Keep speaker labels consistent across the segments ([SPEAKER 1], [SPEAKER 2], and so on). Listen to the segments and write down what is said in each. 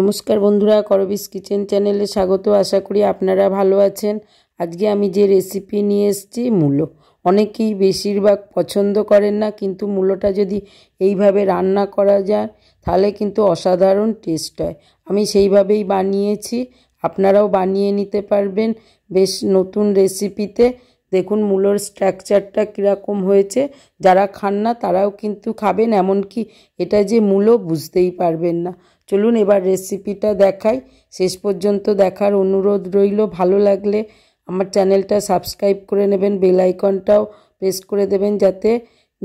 [SPEAKER 1] নমস্কার বন্ধুরা করবিস কিচেন চ্যানেলে স্বাগত আশা করি আপনারা ভালো আছেন আজকে আমি যে রেসিপি নিয়ে এসেছি মূলো অনেকেই বেশিরভাগ পছন্দ করেন না কিন্তু মূলোটা যদি এইভাবে রান্না করা যায় তাহলে কিন্তু অসাধারণ টেস্ট হয় আমি সেইভাবেই বানিয়েছি আপনারাও বানিয়ে নিতে পারবেন বেশ নতুন রেসিপিতে দেখুন মূলোর স্ট্রাকচারটা কীরকম হয়েছে যারা খান না তারাও কিন্তু খাবেন এমনকি এটা যে মূলো বুঝতেই পারবেন না চলুন এবার রেসিপিটা দেখাই শেষ পর্যন্ত দেখার অনুরোধ রইল ভালো লাগলে আমার চ্যানেলটা সাবস্ক্রাইব করে নেবেন বেল আইকনটাও প্রেস করে দেবেন যাতে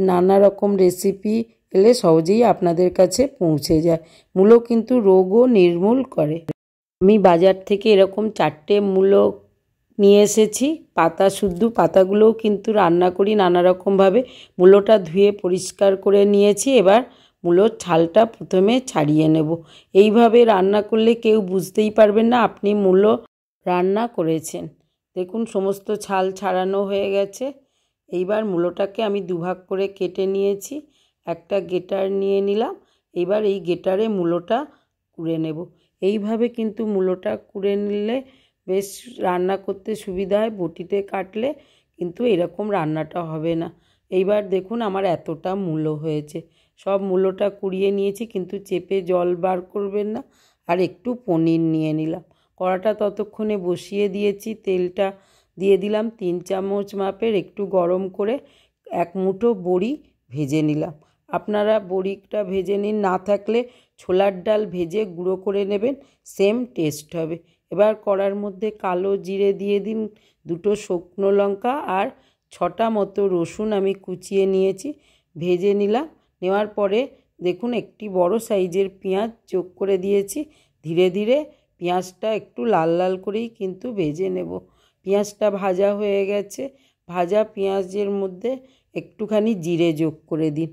[SPEAKER 1] নানা রকম রেসিপি এলে সহজেই আপনাদের কাছে পৌঁছে যায় মূলো কিন্তু রোগও নির্মূল করে আমি বাজার থেকে এরকম চারটে মূলো নিয়ে এসেছি পাতা শুদ্ধ পাতাগুলোও কিন্তু রান্না করি নানা রকমভাবে মূলোটা ধুয়ে পরিষ্কার করে নিয়েছি এবার মূলোর ছালটা প্রথমে ছাড়িয়ে নেব এইভাবে রান্না করলে কেউ বুঝতেই পারবেন না আপনি মূলো রান্না করেছেন দেখুন সমস্ত ছাল ছাড়ানো হয়ে গেছে এইবার মূলোটাকে আমি দুভাগ করে কেটে নিয়েছি একটা গেটার নিয়ে নিলাম এবার এই গেটারে মূলোটা কুড়ে নেব এইভাবে কিন্তু মূলটা কুড়ে নিলে বেশ রান্না করতে সুবিধা হয় বটিতে কাটলে কিন্তু এরকম রান্নাটা হবে না এইবার দেখুন আমার এতটা মূলো হয়েছে সব মূলোটা কুড়িয়ে নিয়েছি কিন্তু চেপে জল বার করবেন না আর একটু পনির নিয়ে নিলাম কড়াটা ততক্ষণে বসিয়ে দিয়েছি তেলটা দিয়ে দিলাম তিন চামচ মাপের একটু গরম করে এক মুঠো বড়ি ভেজে নিলাম আপনারা বড়িটা ভেজে নিন না থাকলে ছোলার ডাল ভেজে গুঁড়ো করে নেবেন সেম টেস্ট হবে এবার কড়ার মধ্যে কালো জিরে দিয়ে দিন দুটো শুকনো লঙ্কা আর ছটা মতো রসুন আমি কুচিয়ে নিয়েছি ভেজে নিলাম নেওয়ার পরে দেখুন একটি বড় সাইজের পেঁয়াজ যোগ করে দিয়েছি ধীরে ধীরে পেঁয়াজটা একটু লাল লাল করেই কিন্তু ভেজে নেব পেঁয়াজটা ভাজা হয়ে গেছে ভাজা পেঁয়াজের মধ্যে একটুখানি জিরে যোগ করে দিন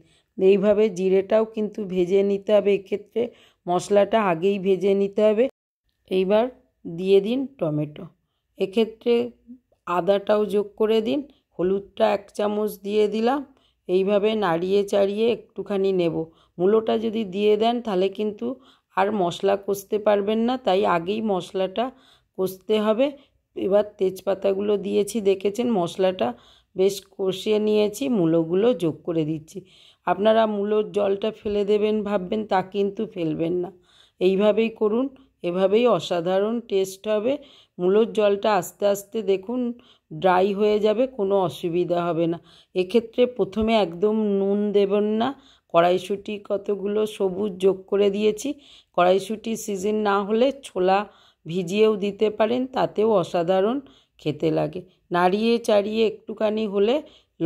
[SPEAKER 1] এইভাবে জিরেটাও কিন্তু ভেজে নিতে হবে এক্ষেত্রে মশলাটা আগেই ভেজে নিতে হবে এইবার দিয়ে দিন টমেটো এক্ষেত্রে আদাটাও যোগ করে দিন হলুদটা এক চামচ দিয়ে দিলাম এইভাবে নাড়িয়ে চাড়িয়ে একটুখানি নেব মূলোটা যদি দিয়ে দেন তাহলে কিন্তু আর মশলা কষতে পারবেন না তাই আগেই মশলাটা কষতে হবে এবার তেজপাতাগুলো দিয়েছি দেখেছেন মশলাটা বেশ কষিয়ে নিয়েছি মূলোগুলো যোগ করে দিচ্ছি আপনারা মূলোর জলটা ফেলে দেবেন ভাববেন তা কিন্তু ফেলবেন না এইভাবেই করুন এভাবেই অসাধারণ টেস্ট হবে মূলোর জলটা আস্তে আস্তে দেখুন ড্রাই হয়ে যাবে কোনো অসুবিধা হবে না এক্ষেত্রে প্রথমে একদম নুন দেবেন না কড়াইশুঁটি কতগুলো সবুজ যোগ করে দিয়েছি কড়াইশুটি সিজন না হলে ছোলা ভিজিয়েও দিতে পারেন তাতেও অসাধারণ খেতে লাগে নাড়িয়ে চাড়িয়ে একটুখানি হলে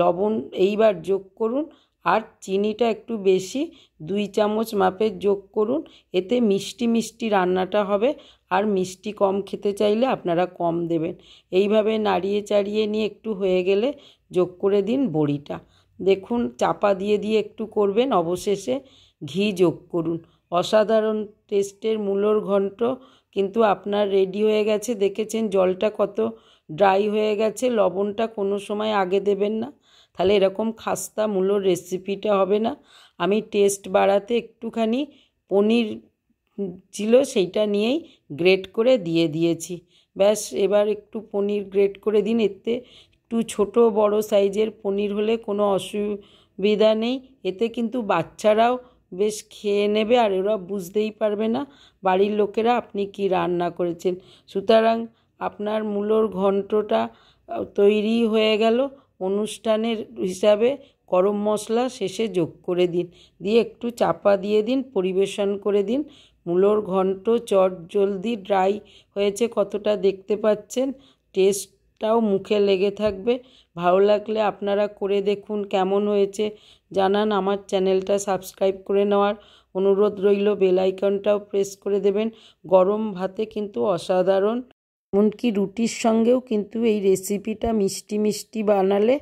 [SPEAKER 1] লবণ এইবার যোগ করুন আর চিনিটা একটু বেশি দুই চামচ মাপের যোগ করুন এতে মিষ্টি মিষ্টি রান্নাটা হবে আর মিষ্টি কম খেতে চাইলে আপনারা কম দেবেন এইভাবে নাড়িয়ে চাড়িয়ে নিয়ে একটু হয়ে গেলে যোগ করে দিন বড়িটা দেখুন চাপা দিয়ে দিয়ে একটু করবেন অবশেষে ঘি যোগ করুন অসাধারণ টেস্টের মূলর ঘন্ট কিন্তু আপনার রেডি হয়ে গেছে দেখেছেন জলটা কত ড্রাই হয়ে গেছে লবণটা কোনো সময় আগে দেবেন না তাহলে এরকম খাস্তা মূলোর রেসিপিটা হবে না আমি টেস্ট বাড়াতে একটুখানি পনির ছিল সেইটা নিয়েই গ্রেট করে দিয়ে দিয়েছি ব্যাস এবার একটু পনির গ্রেট করে দিন এতে একটু ছোট বড় সাইজের পনির হলে কোনো অসুবিধা নেই এতে কিন্তু বাচ্চারাও বেশ খেয়ে নেবে আর ওরা বুঝতেই পারবে না বাড়ির লোকেরা আপনি কি রান্না করেছেন সুতরাং আপনার মূলর ঘন্টটা তৈরি হয়ে গেল অনুষ্ঠানের হিসাবে গরম মশলা শেষে যোগ করে দিন দিয়ে একটু চাপা দিয়ে দিন পরিবেশন করে দিন মূলোর ঘন্ট চট জলদি ড্রাই হয়েছে কতটা দেখতে পাচ্ছেন টেস্টটাও মুখে লেগে থাকবে ভালো লাগলে আপনারা করে দেখুন কেমন হয়েছে জানান আমার চ্যানেলটা সাবস্ক্রাইব করে নেওয়ার অনুরোধ রইল বেলাইকনটাও প্রেস করে দেবেন গরম ভাতে কিন্তু অসাধারণ এমনকি রুটির সঙ্গেও কিন্তু এই রেসিপিটা মিষ্টি মিষ্টি বানালে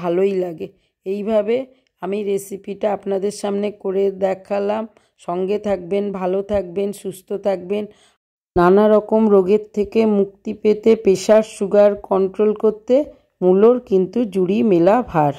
[SPEAKER 1] ভালোই লাগে এইভাবে আমি রেসিপিটা আপনাদের সামনে করে দেখালাম সঙ্গে থাকবেন ভালো থাকবেন সুস্থ থাকবেন নানা রকম রোগের থেকে মুক্তি পেতে প্রেশার সুগার কন্ট্রোল করতে মূলোর কিন্তু জুড়ি মেলা ভার